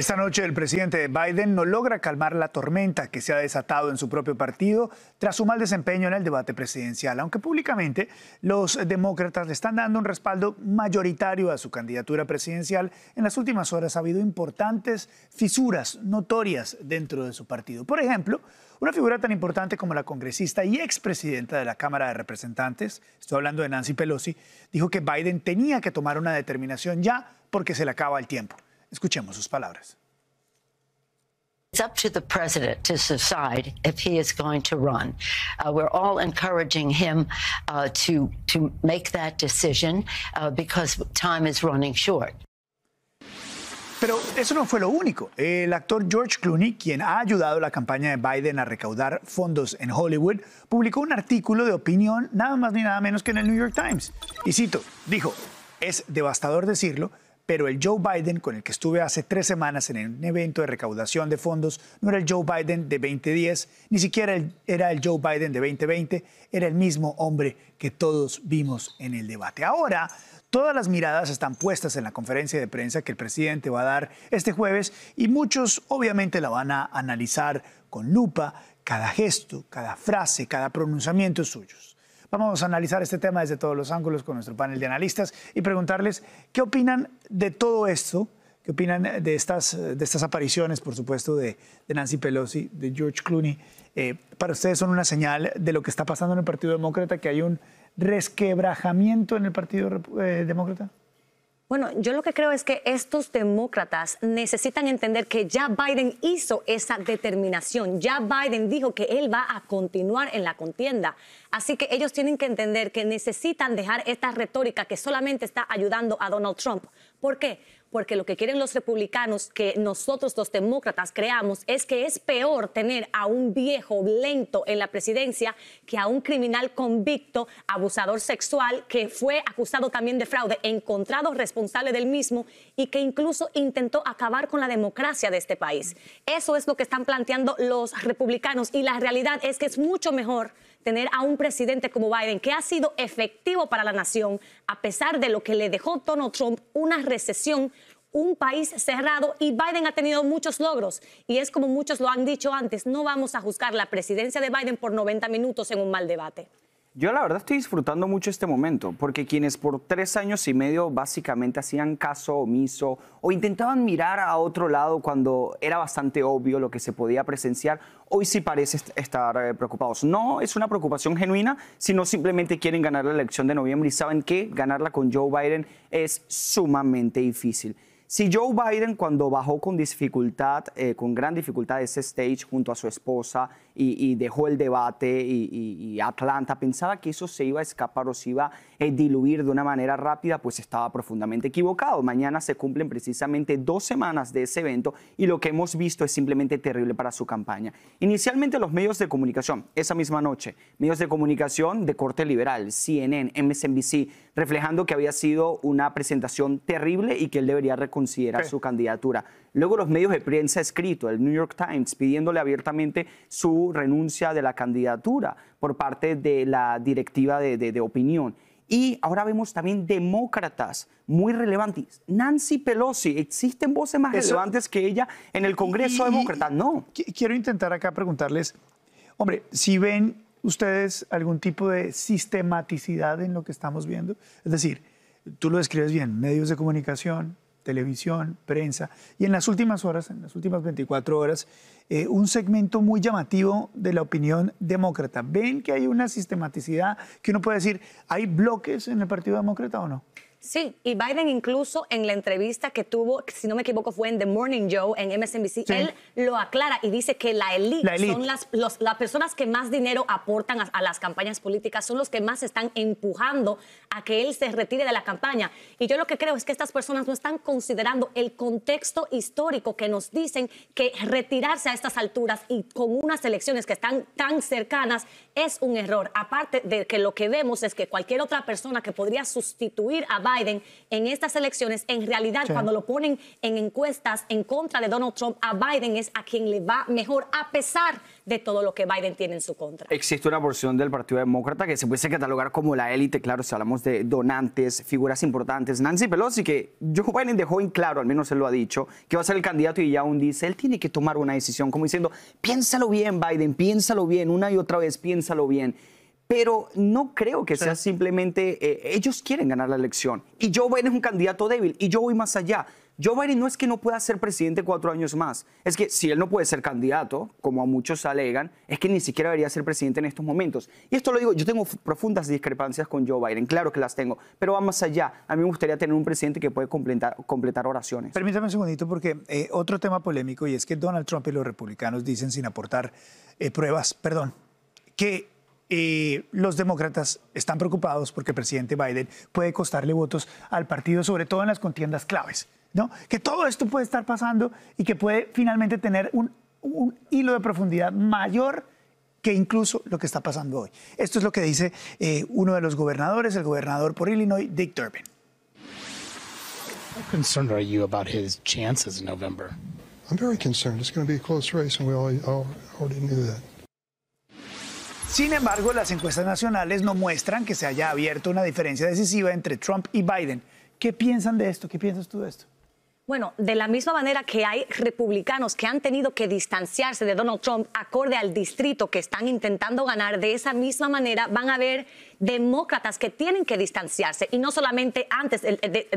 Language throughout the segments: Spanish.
Esta noche el presidente Biden no logra calmar la tormenta que se ha desatado en su propio partido tras su mal desempeño en el debate presidencial, aunque públicamente los demócratas le están dando un respaldo mayoritario a su candidatura presidencial. En las últimas horas ha habido importantes fisuras notorias dentro de su partido. Por ejemplo, una figura tan importante como la congresista y expresidenta de la Cámara de Representantes, estoy hablando de Nancy Pelosi, dijo que Biden tenía que tomar una determinación ya porque se le acaba el tiempo. Escuchemos sus palabras. It's up to the president to decide if he is going to run. Uh, we're all encouraging him uh, to, to make that decision uh, because time is running short. Pero eso no fue lo único. El actor George Clooney, quien ha ayudado a la campaña de Biden a recaudar fondos en Hollywood, publicó un artículo de opinión nada más ni nada menos que en el New York Times. Y cito, dijo, es devastador decirlo, pero el Joe Biden con el que estuve hace tres semanas en un evento de recaudación de fondos no era el Joe Biden de 2010, ni siquiera era el Joe Biden de 2020, era el mismo hombre que todos vimos en el debate. Ahora, todas las miradas están puestas en la conferencia de prensa que el presidente va a dar este jueves y muchos obviamente la van a analizar con lupa cada gesto, cada frase, cada pronunciamiento suyo Vamos a analizar este tema desde todos los ángulos con nuestro panel de analistas y preguntarles qué opinan de todo esto, qué opinan de estas, de estas apariciones, por supuesto, de, Nancy Pelosi, de George Clooney. Eh, para ustedes son una señal de lo que está pasando en el Partido Demócrata, que hay un resquebrajamiento en el Partido eh, Demócrata. Bueno, yo lo que creo es que estos demócratas necesitan entender que ya Biden hizo esa determinación, ya Biden dijo que él va a continuar en la contienda. Así que ellos tienen que entender que necesitan dejar esta retórica que solamente está ayudando a Donald Trump. ¿Por qué? porque lo que quieren los republicanos que nosotros los demócratas creamos es que es peor tener a un viejo lento en la presidencia que a un criminal convicto, abusador sexual, que fue acusado también de fraude, encontrado responsable del mismo y que incluso intentó acabar con la democracia de este país. Eso es lo que están planteando los republicanos y la realidad es que es mucho mejor tener a un presidente como Biden, que ha sido efectivo para la nación, a pesar de lo que le dejó Donald Trump, una recesión, un país cerrado, y Biden ha tenido muchos logros. Y es como muchos lo han dicho antes, no vamos a juzgar la presidencia de Biden por 90 minutos en un mal debate. Yo la verdad estoy disfrutando mucho este momento, porque quienes por tres años y medio básicamente hacían caso omiso o intentaban mirar a otro lado cuando era bastante obvio lo que se podía presenciar, hoy sí parece estar eh, preocupados. No es una preocupación genuina, sino simplemente quieren ganar la elección de noviembre y saben que ganarla con Joe Biden es sumamente difícil. Si Joe Biden, cuando bajó con dificultad, eh, con gran dificultad ese stage junto a su esposa y, dejó el debate y, Atlanta, pensaba que eso se iba a escapar o se iba a diluir de una manera rápida, pues estaba profundamente equivocado. Mañana se cumplen precisamente dos semanas de ese evento y lo que hemos visto es simplemente terrible para su campaña. Inicialmente los medios de comunicación, esa misma noche, medios de comunicación de corte liberal, CNN, MSNBC, reflejando que había sido una presentación terrible y que él debería reconsiderar su candidatura. Luego los medios de prensa escrito, el New York Times, pidiéndole abiertamente su renuncia de la candidatura por parte de la directiva de, opinión. Y ahora vemos también demócratas muy relevantes. Nancy Pelosi, ¿existen voces más relevantes que ella en el Congreso demócrata? No. Quiero intentar acá preguntarles, hombre, si ven ustedes algún tipo de sistematicidad en lo que estamos viendo? Es decir, tú lo describes bien, medios de comunicación, televisión, prensa, y en las últimas horas, en las últimas 24 horas, eh, un segmento muy llamativo de la opinión demócrata. ¿Ven que hay una sistematicidad que uno puede decir, ¿hay bloques en el Partido Demócrata o no? Sí, y Biden incluso en la entrevista que tuvo, si no me equivoco, fue en The Morning Joe, en MSNBC, él lo aclara y dice que la elite, son las, las personas que más dinero aportan a, las campañas políticas, son los que más están empujando a que él se retire de la campaña. Y yo lo que creo es que estas personas no están considerando el contexto histórico que nos dicen que retirarse a estas alturas y con unas elecciones que están tan cercanas es un error. Aparte de que lo que vemos es que cualquier otra persona que podría sustituir a Biden Biden en estas elecciones, en realidad cuando lo ponen en encuestas en contra de Donald Trump, a Biden es a quien le va mejor a pesar de todo lo que Biden tiene en su contra. Existe una porción del Partido Demócrata que se puede catalogar como la élite, claro, si hablamos de donantes, figuras importantes. Nancy Pelosi, que Joe Biden dejó en claro, al menos él lo ha dicho, que va a ser el candidato y ya aún dice, él tiene que tomar una decisión, como diciendo, piénsalo bien, Biden, piénsalo bien, una y otra vez, piénsalo bien pero no creo que sea simplemente eh, ellos quieren ganar la elección y Joe Biden es un candidato débil y yo voy más allá. Joe Biden no es que no pueda ser presidente cuatro años más, es que si él no puede ser candidato, como a muchos alegan, es que ni siquiera debería ser presidente en estos momentos. Y esto lo digo, yo tengo profundas discrepancias con Joe Biden, claro que las tengo, pero va más allá. A mí me gustaría tener un presidente que puede completar, completar oraciones. Permítame un segundito porque eh, otro tema polémico y es que Donald Trump y los republicanos dicen sin aportar eh, pruebas, perdón, que eh, los demócratas están preocupados porque el presidente Biden puede costarle votos al partido, sobre todo en las contiendas claves. ¿no? Que todo esto puede estar pasando y que puede finalmente tener un, hilo de profundidad mayor que incluso lo que está pasando hoy. Esto es lo que dice eh, uno de los gobernadores, el gobernador por Illinois, Dick Durbin. concerned about chances in November? I'm very concerned. It's going to be a close race, and we sin embargo, las encuestas nacionales no muestran que se haya abierto una diferencia decisiva entre Trump y Biden. ¿Qué piensan de esto? ¿Qué piensas tú de esto? Bueno, de la misma manera que hay republicanos que han tenido que distanciarse de Donald Trump acorde al distrito que están intentando ganar, de esa misma manera van a haber demócratas que tienen que distanciarse y no solamente antes,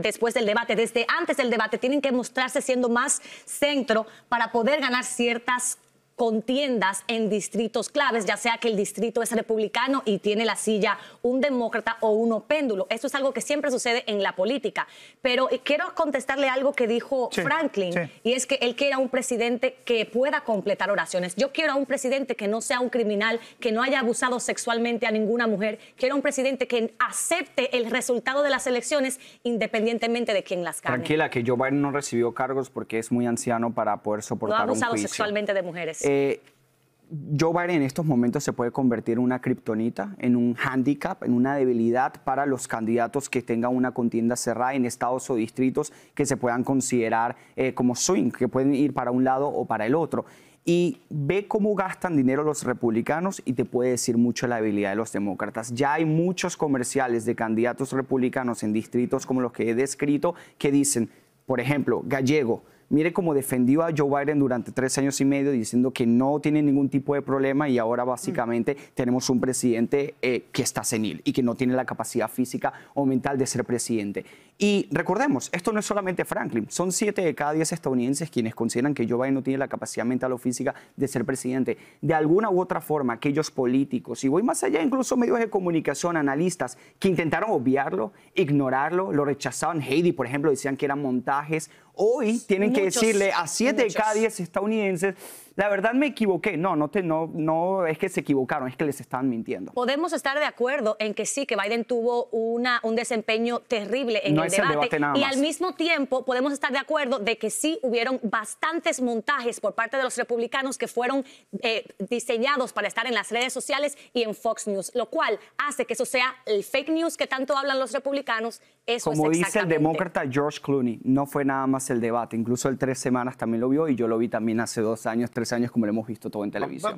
después del debate, desde antes del debate tienen que mostrarse siendo más centro para poder ganar ciertas contiendas en distritos claves, ya sea que el distrito es republicano y tiene la silla un demócrata o uno péndulo. Eso es algo que siempre sucede en la política. Pero eh, quiero contestarle algo que dijo Franklin, y es que él quiere a un presidente que pueda completar oraciones. Yo quiero a un presidente que no sea un criminal, que no haya abusado sexualmente a ninguna mujer. Quiero a un presidente que acepte el resultado de las elecciones independientemente de quién las gane. Tranquila, que Joe Biden no recibió cargos porque es muy anciano para poder soportar no ha abusado sexualmente de mujeres. Eh, Joe Biden en estos momentos se puede convertir en una kriptonita, en un handicap en una debilidad para los candidatos que tengan una contienda cerrada en estados o distritos que se puedan considerar eh, como swing, que pueden ir para un lado o para el otro. Y ve cómo gastan dinero los republicanos y te puede decir mucho la habilidad de los demócratas. Ya hay muchos comerciales de candidatos republicanos en distritos como los que he descrito que dicen, por ejemplo, Gallego, Mire cómo defendió a Joe Biden durante tres años y medio diciendo que no tiene ningún tipo de problema y ahora básicamente tenemos un presidente eh, que está senil y que no tiene la capacidad física o mental de ser presidente. Y recordemos, esto no es solamente Franklin, son 7 de cada 10 estadounidenses quienes consideran que Joe Biden no tiene la capacidad mental o física de ser presidente. De alguna u otra forma, aquellos políticos, y voy más allá, incluso medios de comunicación, analistas, que intentaron obviarlo, ignorarlo, lo rechazaban. Heidi, por ejemplo, decían que eran montajes. Hoy tienen que decirle a 7 de cada 10 estadounidenses la verdad me equivoqué. No, no, te, no, es que se equivocaron, es que les estaban mintiendo. Podemos estar de acuerdo en que sí, que Biden tuvo una, un desempeño terrible en el, debate, y al mismo tiempo podemos estar de acuerdo de que sí hubieron bastantes montajes por parte de los republicanos que fueron eh, diseñados para estar en las redes sociales y en Fox News, lo cual hace que eso sea el fake news que tanto hablan los republicanos. Como dice el demócrata George Clooney, no fue nada más el debate, incluso el tres semanas también lo vio y yo lo vi también hace dos años, tres años como lo hemos visto todo en televisión.